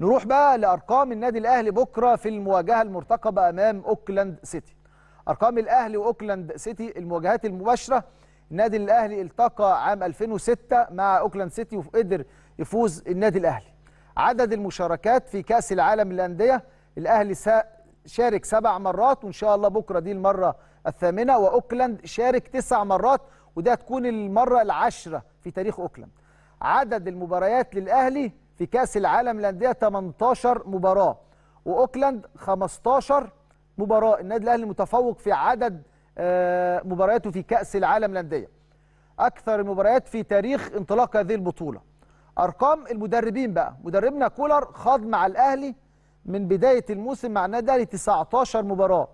نروح بقى لأرقام النادي الأهلي بكرة في المواجهة المرتقبة أمام أوكلاند سيتي أرقام الأهلي وأوكلاند سيتي المواجهات المباشرة النادي الأهلي التقى عام 2006 مع أوكلاند سيتي وقدر يفوز النادي الأهلي عدد المشاركات في كأس العالم للأندية الأهلي شارك سبع مرات وإن شاء الله بكرة دي المرة الثامنة وأوكلاند شارك تسع مرات وده هتكون المرة العشرة في تاريخ أوكلاند عدد المباريات للأهلي في كاس العالم للانديه 18 مباراه واوكلاند 15 مباراه النادي الاهلي متفوق في عدد آه، مبارياته في كاس العالم للانديه اكثر المباريات في تاريخ انطلاق هذه البطوله ارقام المدربين بقى مدربنا كولر خاض مع الاهلي من بدايه الموسم مع النادي الاهلي 19 مباراه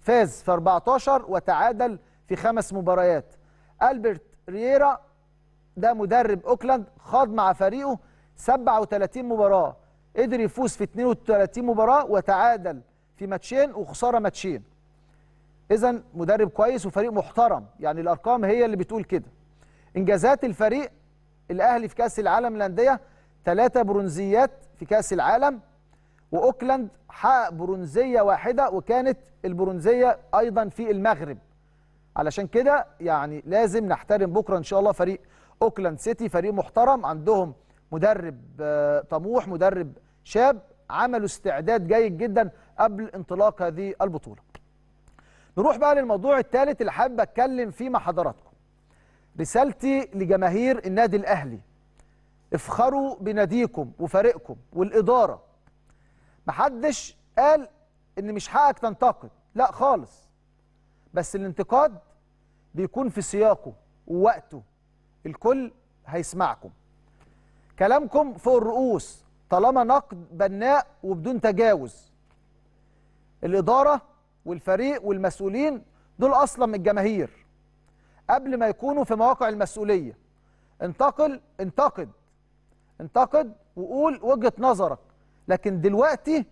فاز في 14 وتعادل في خمس مباريات البرت رييرا ده مدرب اوكلاند خاض مع فريقه 37 مباراه قدر يفوز في 32 مباراه وتعادل في ماتشين وخساره ماتشين اذا مدرب كويس وفريق محترم يعني الارقام هي اللي بتقول كده انجازات الفريق الاهلي في كاس العالم للانديه ثلاثه برونزيات في كاس العالم واوكلاند حقق برونزيه واحده وكانت البرونزيه ايضا في المغرب علشان كده يعني لازم نحترم بكره ان شاء الله فريق اوكلاند سيتي فريق محترم عندهم مدرب آه، طموح مدرب شاب عملوا استعداد جيد جدا قبل انطلاق هذه البطوله نروح بقى للموضوع الثالث اللي حابب اتكلم فيه مع حضراتكم رسالتي لجماهير النادي الاهلي افخروا بناديكم وفريقكم والاداره محدش قال ان مش حقك تنتقد لا خالص بس الانتقاد بيكون في سياقه ووقته الكل هيسمعكم كلامكم فوق الرؤوس طالما نقد بناء وبدون تجاوز الإدارة والفريق والمسؤولين دول أصلا من الجماهير قبل ما يكونوا في مواقع المسؤولية انتقل انتقد انتقد وقول وجهة نظرك لكن دلوقتي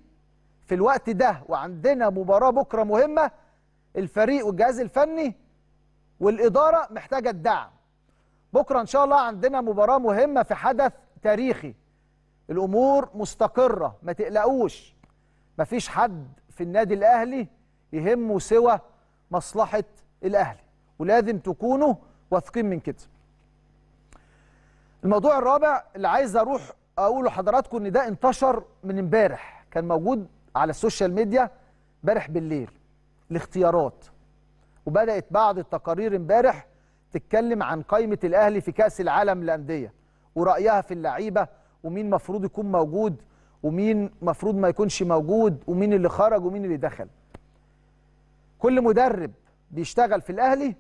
في الوقت ده وعندنا مباراة بكرة مهمة الفريق والجهاز الفني والإدارة محتاجة الدعم بكرة إن شاء الله عندنا مباراة مهمة في حدث تاريخي الامور مستقره ما تقلقوش مفيش حد في النادي الاهلي يهمه سوى مصلحه الاهلي ولازم تكونوا واثقين من كده الموضوع الرابع اللي عايز اروح اقوله لحضراتكم ان ده انتشر من امبارح كان موجود على السوشيال ميديا امبارح بالليل الاختيارات وبدات بعض التقارير امبارح تتكلم عن قائمه الاهلي في كاس العالم للانديه ورأيها في اللعيبة ومين مفروض يكون موجود ومين مفروض ما يكونش موجود ومين اللي خرج ومين اللي دخل كل مدرب بيشتغل في الأهلي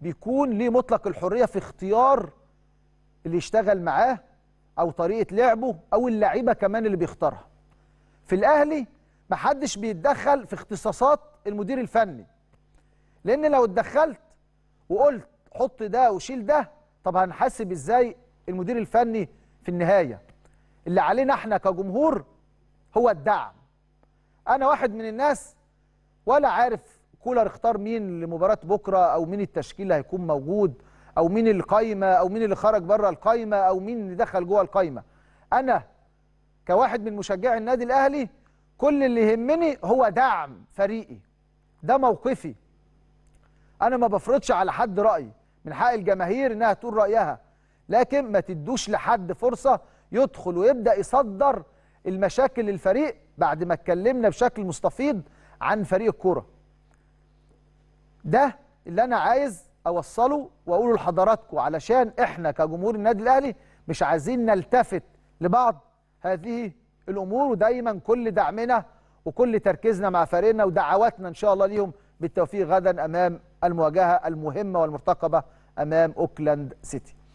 بيكون ليه مطلق الحرية في اختيار اللي يشتغل معاه أو طريقة لعبه أو اللعيبة كمان اللي بيختارها في الأهلي محدش بيتدخل في اختصاصات المدير الفني لأن لو اتدخلت وقلت حط ده وشيل ده طب هنحاسب ازاي المدير الفني في النهايه اللي علينا احنا كجمهور هو الدعم انا واحد من الناس ولا عارف كولر اختار مين لمباراه بكره او مين التشكيل اللي هيكون موجود او مين القايمه او مين اللي خرج بره القايمه او مين اللي دخل جوه القايمه انا كواحد من مشجعي النادي الاهلي كل اللي يهمني هو دعم فريقي ده موقفي انا ما بفرضش على حد رأي من حق الجماهير انها تقول رايها لكن ما تدوش لحد فرصة يدخل ويبدأ يصدر المشاكل للفريق بعد ما اتكلمنا بشكل مستفيض عن فريق الكورة ده اللي أنا عايز أوصله وأقوله لحضراتكم علشان إحنا كجمهور النادي الأهلي مش عايزين نلتفت لبعض هذه الأمور ودايما كل دعمنا وكل تركيزنا مع فريقنا ودعواتنا إن شاء الله ليهم بالتوفيق غدا أمام المواجهة المهمة والمرتقبة أمام أوكلاند سيتي